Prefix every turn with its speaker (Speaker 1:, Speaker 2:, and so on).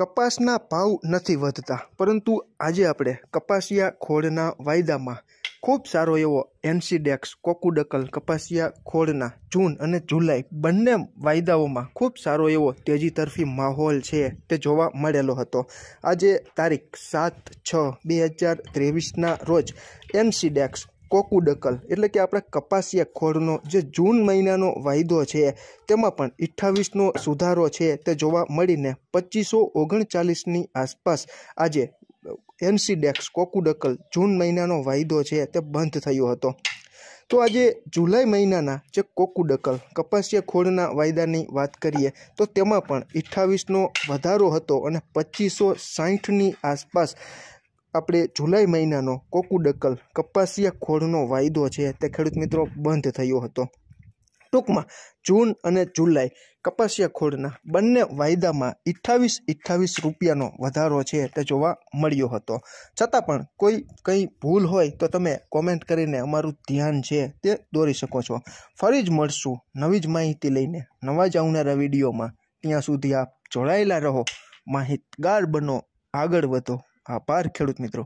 Speaker 1: કપાસના ભાવ નથી વધતા પરંતુ આજે આપણે કપાસિયા ખોળના વાયદામાં ખૂબ સારો એવો એન્સીડેક્સ કોકુડકલ કપાસિયા ખોળના જૂન અને જુલાઈ બંને વાયદાઓમાં ખૂબ સારો એવો તેજી તરફી માહોલ છે તે જોવા મળેલો હતો આજે તારીખ સાત છ બે હજાર ત્રેવીસના રોજ એન્સીડેક્સ કોકુડકલ એટલે કે આપણે કપાસિયા ખોળનો જે જૂન મહિનાનો વાયદો છે તેમાં પણ અઠ્ઠાવીસનો સુધારો છે તે જોવા મળીને પચીસો ઓગણચાલીસની આસપાસ આજે એનસીડેક્સ કોકુડકલ જૂન મહિનાનો વાયદો છે તે બંધ થયો હતો તો આજે જુલાઈ મહિનાના જે કોકુડકલ કપાસિયા ખોળના વાયદાની વાત કરીએ તો તેમાં પણ અઠ્ઠાવીસનો વધારો હતો અને પચીસો સાહીઠની આસપાસ આપણે જુલાઈ મહિનાનો કોકુડક્કલ કપાસિયા ખોળનો વાયદો છે તે ખેડૂત મિત્રો બંધ થયો હતો ટૂંકમાં જૂન અને જુલાઈ કપાસિયા ખોળના બંને વાયદામાં અઠ્ઠાવીસ અઠ્ઠાવીસ રૂપિયાનો વધારો છે તે જોવા મળ્યો હતો છતાં પણ કોઈ કંઈ ભૂલ હોય તો તમે કોમેન્ટ કરીને અમારું ધ્યાન છે તે દોરી શકો છો ફરી જ મળશું નવી જ માહિતી લઈને નવા જ આવનારા વિડીયોમાં ત્યાં સુધી આપ જોડાયેલા રહો માહિતગાર બનો આગળ વધો આભાર ખેડૂત મિત્રો